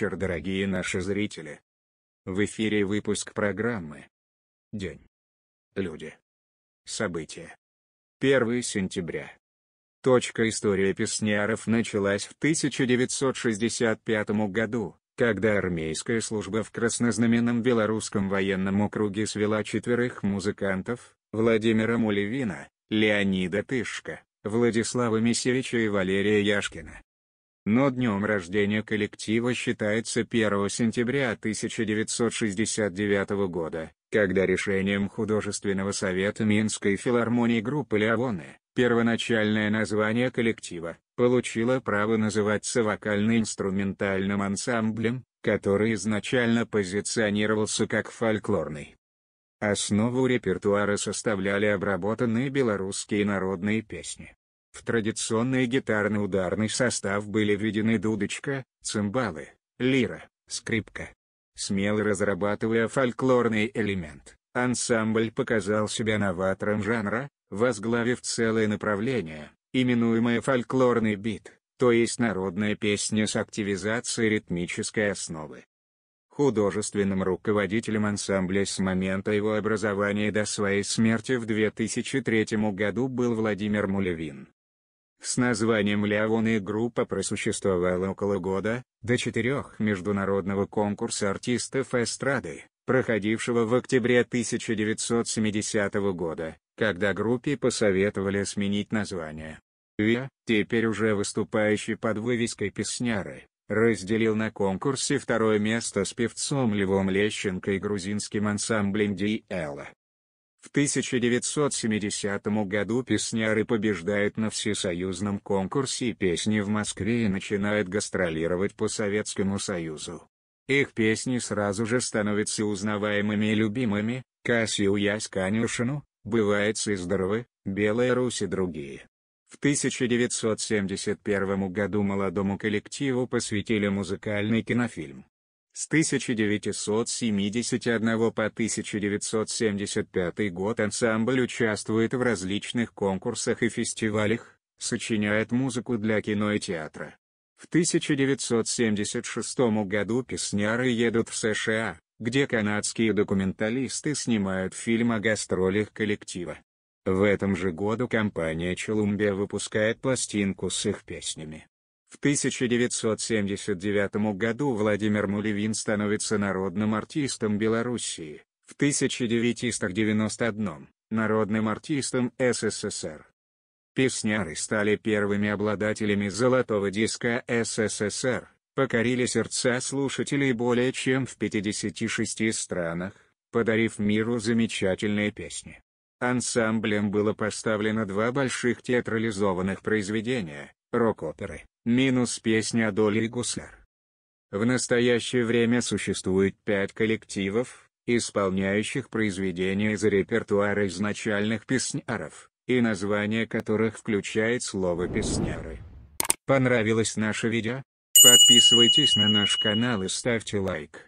вечер, дорогие наши зрители. В эфире выпуск программы «День. Люди. События. 1 сентября». Точка история песняров началась в 1965 году, когда армейская служба в краснознаменном белорусском военном округе свела четверых музыкантов, Владимира Мулевина, Леонида Тышка, Владислава Мисевича и Валерия Яшкина но днем рождения коллектива считается 1 сентября 1969 года, когда решением художественного совета Минской филармонии группы Леоны, первоначальное название коллектива, получило право называться вокально-инструментальным ансамблем, который изначально позиционировался как фольклорный. Основу репертуара составляли обработанные белорусские народные песни. В традиционный гитарный ударный состав были введены дудочка, цимбалы, лира, скрипка. Смело разрабатывая фольклорный элемент, ансамбль показал себя новатором жанра, возглавив целое направление, именуемое фольклорный бит, то есть народная песня с активизацией ритмической основы. Художественным руководителем ансамбля с момента его образования до своей смерти в 2003 году был Владимир Мулевин. С названием «Леоны» группа просуществовала около года, до четырех международного конкурса артистов эстрады, проходившего в октябре 1970 года, когда группе посоветовали сменить название. Виа, теперь уже выступающий под вывеской песняры, разделил на конкурсе второе место с певцом Львом Лещенко и грузинским ансамблем Ди Элла. В 1970 году песняры побеждают на всесоюзном конкурсе песни в Москве и начинают гастролировать по Советскому Союзу. Их песни сразу же становятся узнаваемыми и любимыми, Касью Ясь Канюшину, Бывает Сыздорова, Белая Русь и другие. В 1971 году молодому коллективу посвятили музыкальный кинофильм с 1971 по 1975 год ансамбль участвует в различных конкурсах и фестивалях, сочиняет музыку для кино и театра. В 1976 году песняры едут в США, где канадские документалисты снимают фильм о гастролях коллектива. В этом же году компания Columbia выпускает пластинку с их песнями. В 1979 году Владимир Мулевин становится народным артистом Белоруссии, в 1991 – народным артистом СССР. Песняры стали первыми обладателями золотого диска СССР, покорили сердца слушателей более чем в 56 странах, подарив миру замечательные песни. Ансамблем было поставлено два больших театрализованных произведения рок-оперы, минус песня Доли и Гусляр. В настоящее время существует пять коллективов, исполняющих произведения из репертуара изначальных песняров, и название которых включает слово «песняры». Понравилось наше видео? Подписывайтесь на наш канал и ставьте лайк.